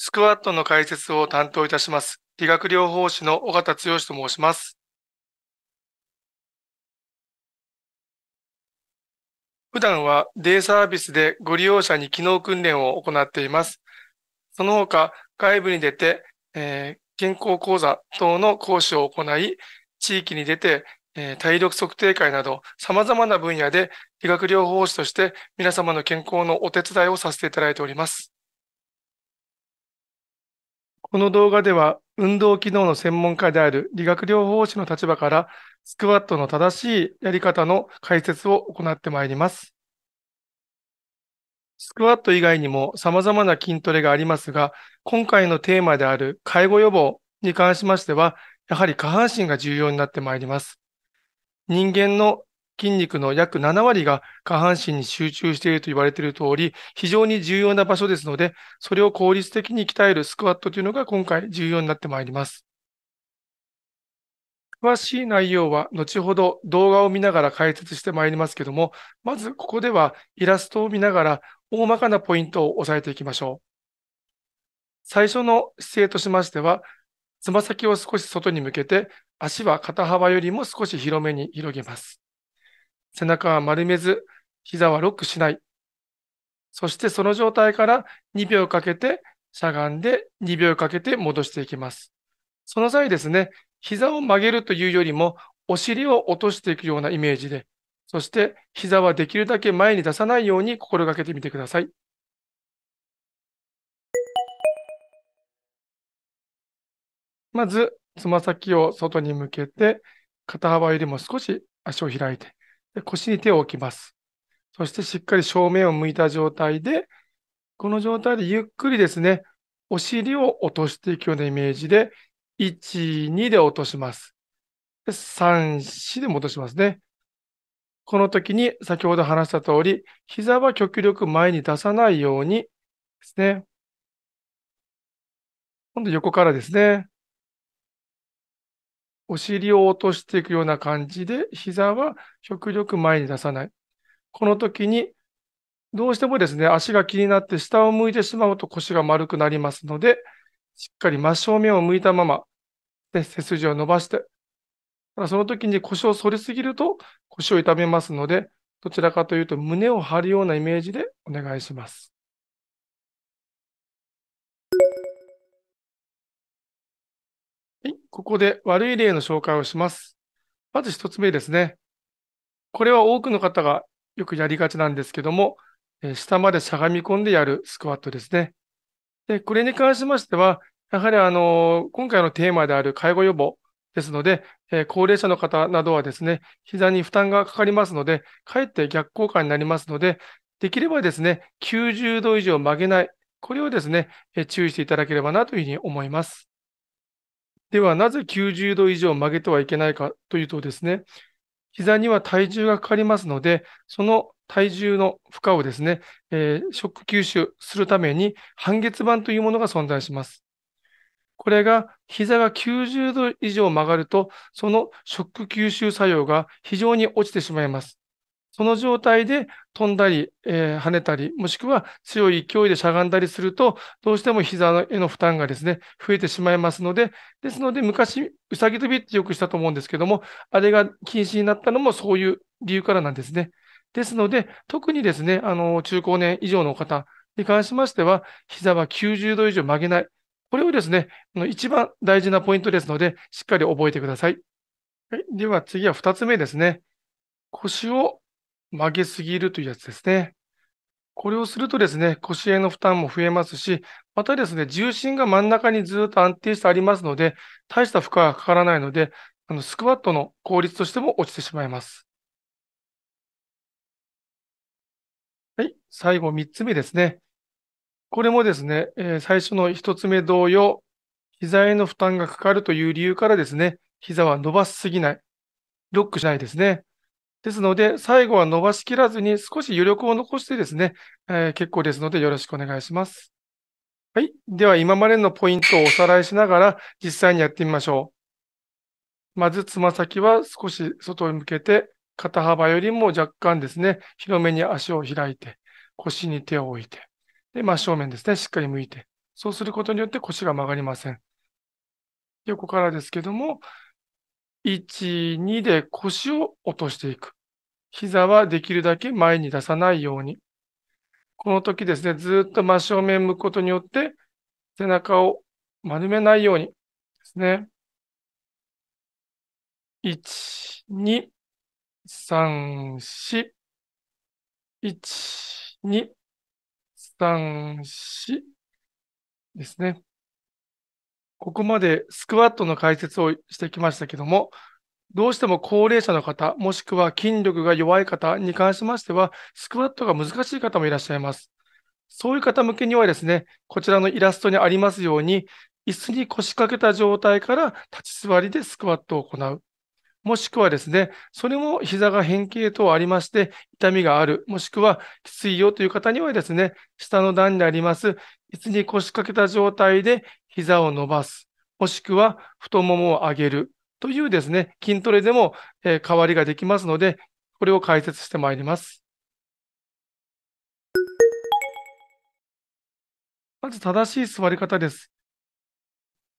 スクワットの解説を担当いたします、理学療法士の尾形剛と申します。普段はデイサービスでご利用者に機能訓練を行っています。その他、外部に出て、えー、健康講座等の講師を行い、地域に出て、えー、体力測定会など様々な分野で理学療法士として皆様の健康のお手伝いをさせていただいております。この動画では運動機能の専門家である理学療法士の立場からスクワットの正しいやり方の解説を行ってまいります。スクワット以外にも様々な筋トレがありますが、今回のテーマである介護予防に関しましては、やはり下半身が重要になってまいります。人間の筋肉の約7割が下半身に集中していると言われている通り、非常に重要な場所ですので、それを効率的に鍛えるスクワットというのが今回重要になってまいります。詳しい内容は後ほど動画を見ながら解説してまいりますけども、まずここではイラストを見ながら大まかなポイントを押さえていきましょう。最初の姿勢としましては、つま先を少し外に向けて、足は肩幅よりも少し広めに広げます。背中は丸めず、膝はロックしない。そしてその状態から2秒かけてしゃがんで2秒かけて戻していきます。その際ですね、膝を曲げるというよりもお尻を落としていくようなイメージで、そして膝はできるだけ前に出さないように心がけてみてください。まず、つま先を外に向けて、肩幅よりも少し足を開いて、で腰に手を置きます。そしてしっかり正面を向いた状態で、この状態でゆっくりですね、お尻を落としていくようなイメージで、1、2で落とします。3、4で戻しますね。この時に先ほど話した通り、膝は極力前に出さないようにですね。今度横からですね。お尻を落としていくような感じで、膝は極力前に出さない。この時に、どうしてもですね、足が気になって下を向いてしまうと腰が丸くなりますので、しっかり真正面を向いたまま、で背筋を伸ばして、ただその時に腰を反りすぎると腰を痛めますので、どちらかというと胸を張るようなイメージでお願いします。はい、ここで悪い例の紹介をします。まず一つ目ですね。これは多くの方がよくやりがちなんですけども、え下までしゃがみ込んでやるスクワットですね。で、これに関しましては、やはりあの、今回のテーマである介護予防ですので、え高齢者の方などはですね、膝に負担がかかりますので、かえって逆効果になりますので、できればですね、90度以上曲げない。これをですね、え注意していただければなというふうに思います。では、なぜ90度以上曲げてはいけないかというとですね、膝には体重がかかりますので、その体重の負荷をですね、えー、ショック吸収するために半月板というものが存在します。これが膝が90度以上曲がると、そのショック吸収作用が非常に落ちてしまいます。その状態で飛んだり、えー、跳ねたり、もしくは強い勢いでしゃがんだりすると、どうしても膝への負担がですね、増えてしまいますので、ですので昔、うさぎ跳びってよくしたと思うんですけども、あれが禁止になったのもそういう理由からなんですね。ですので、特にですね、あの、中高年以上の方に関しましては、膝は90度以上曲げない。これをですね、一番大事なポイントですので、しっかり覚えてください。はい、では次は2つ目ですね。腰を曲げすぎるというやつですね。これをするとですね、腰への負担も増えますし、またですね、重心が真ん中にずっと安定してありますので、大した負荷がかからないので、あのスクワットの効率としても落ちてしまいます。はい、最後3つ目ですね。これもですね、えー、最初の1つ目同様、膝への負担がかかるという理由からですね、膝は伸ばしすぎない、ロックしないですね。ですので、最後は伸ばしきらずに少し余力を残してですね、えー、結構ですのでよろしくお願いします。はい。では今までのポイントをおさらいしながら実際にやってみましょう。まずつま先は少し外に向けて、肩幅よりも若干ですね、広めに足を開いて、腰に手を置いて、で、真正面ですね、しっかり向いて。そうすることによって腰が曲がりません。横からですけども、1、2で腰を落としていく。膝はできるだけ前に出さないように。この時ですね、ずっと真正面向くことによって、背中を丸めないようにですね。1、2、3、4。1、2、3、4ですね。ここまでスクワットの解説をしてきましたけども、どうしても高齢者の方、もしくは筋力が弱い方に関しましては、スクワットが難しい方もいらっしゃいます。そういう方向けにはですね、こちらのイラストにありますように、椅子に腰掛けた状態から立ち座りでスクワットを行う。もしくはですね、それも膝が変形等ありまして、痛みがある、もしくはきついよという方にはですね、下の段にあります、椅子に腰掛けた状態で膝を伸ばす、もしくは太ももを上げる、というですね、筋トレでも、え変わりができますので、これを解説してまいります。まず正しい座り方です。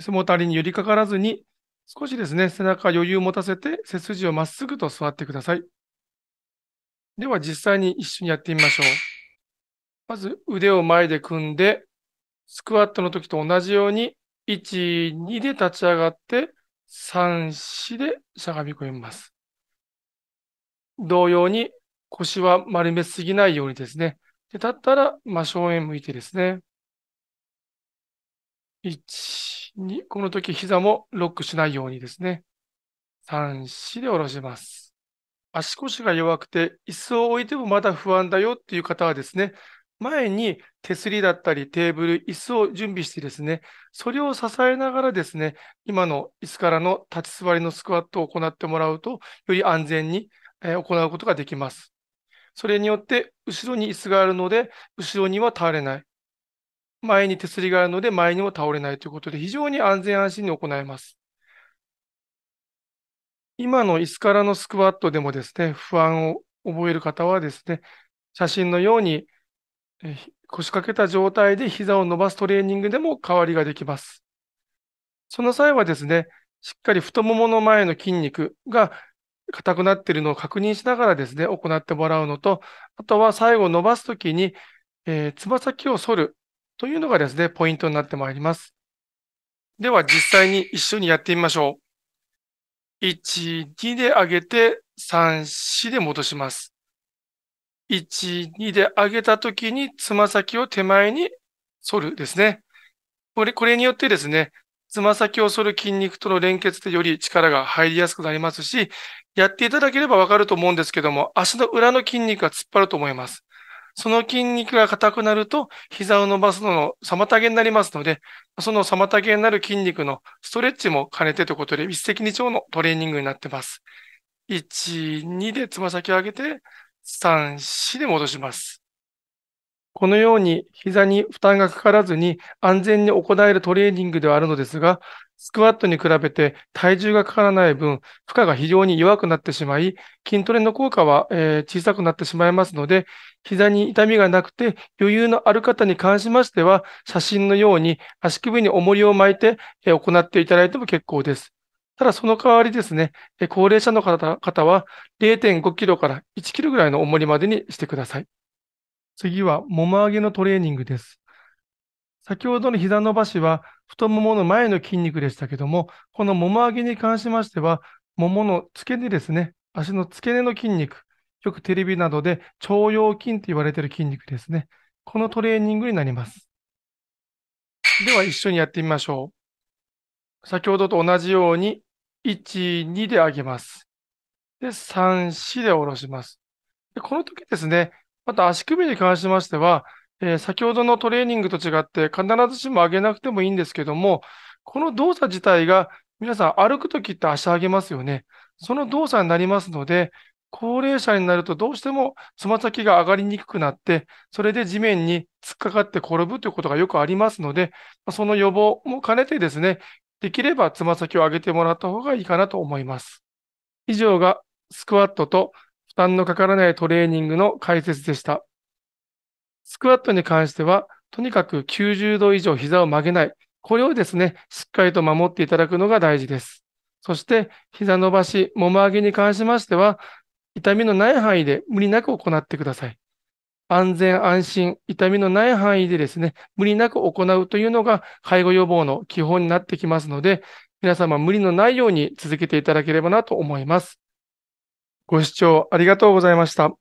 背もたれに寄りかからずに、少しですね、背中余裕を持たせて、背筋をまっすぐと座ってください。では実際に一緒にやってみましょう。まず腕を前で組んで、スクワットの時と同じように、1、2で立ち上がって、3子でしゃがみ込みます。同様に腰は丸めすぎないようにですね。で立ったら真正面向いてですね。1、2、この時膝もロックしないようにですね。3、4で下ろします。足腰が弱くて椅子を置いてもまだ不安だよっていう方はですね、前に手すりだったりテーブル、椅子を準備してですね、それを支えながらですね、今の椅子からの立ち座りのスクワットを行ってもらうと、より安全に行うことができます。それによって、後ろに椅子があるので、後ろには倒れない。前に手すりがあるので、前にも倒れないということで、非常に安全安心に行えます。今の椅子からのスクワットでもですね、不安を覚える方はですね、写真のように腰掛けた状態で膝を伸ばすトレーニングでも変わりができます。その際はですね、しっかり太ももの前の筋肉が硬くなっているのを確認しながらですね、行ってもらうのと、あとは最後伸ばすときに、えー、つま先を反るというのがですね、ポイントになってまいります。では実際に一緒にやってみましょう。1、2で上げて、3、4で戻します。1、2で上げたときに、つま先を手前に反るですね。これ、これによってですね、つま先を反る筋肉との連結でより力が入りやすくなりますし、やっていただければわかると思うんですけども、足の裏の筋肉が突っ張ると思います。その筋肉が硬くなると、膝を伸ばすのの妨げになりますので、その妨げになる筋肉のストレッチも兼ねてということで、一石二鳥のトレーニングになってます。1、2でつま先を上げて、3、4で戻します。このように膝に負担がかからずに安全に行えるトレーニングではあるのですが、スクワットに比べて体重がかからない分、負荷が非常に弱くなってしまい、筋トレの効果は、え小さくなってしまいますので、膝に痛みがなくて余裕のある方に関しましては、写真のように足首に重りを巻いて、え行っていただいても結構です。ただその代わりですね、高齢者の方々は0.5キロから1キロぐらいの重りまでにしてください。次は、もも上げのトレーニングです。先ほどの膝伸ばしは、太ももの前の筋肉でしたけども、このもも上げに関しましては、ももの付け根ですね、足の付け根の筋肉、よくテレビなどで腸腰筋と言われている筋肉ですね。このトレーニングになります。では一緒にやってみましょう。先ほどと同じように1、2で上げます。で、3、4で下ろします。でこの時ですね、また足首に関しましては、えー、先ほどのトレーニングと違って必ずしも上げなくてもいいんですけども、この動作自体が皆さん歩くときって足上げますよね。その動作になりますので、高齢者になるとどうしてもつま先が上がりにくくなって、それで地面に突っかかって転ぶということがよくありますので、その予防も兼ねてですね、できればつま先を上げてもらった方がいいかなと思います。以上がスクワットと負担のかからないトレーニングの解説でした。スクワットに関しては、とにかく90度以上膝を曲げない。これをですね、しっかりと守っていただくのが大事です。そして、膝伸ばし、もも上げに関しましては、痛みのない範囲で無理なく行ってください。安全安心、痛みのない範囲でですね、無理なく行うというのが介護予防の基本になってきますので、皆様無理のないように続けていただければなと思います。ご視聴ありがとうございました。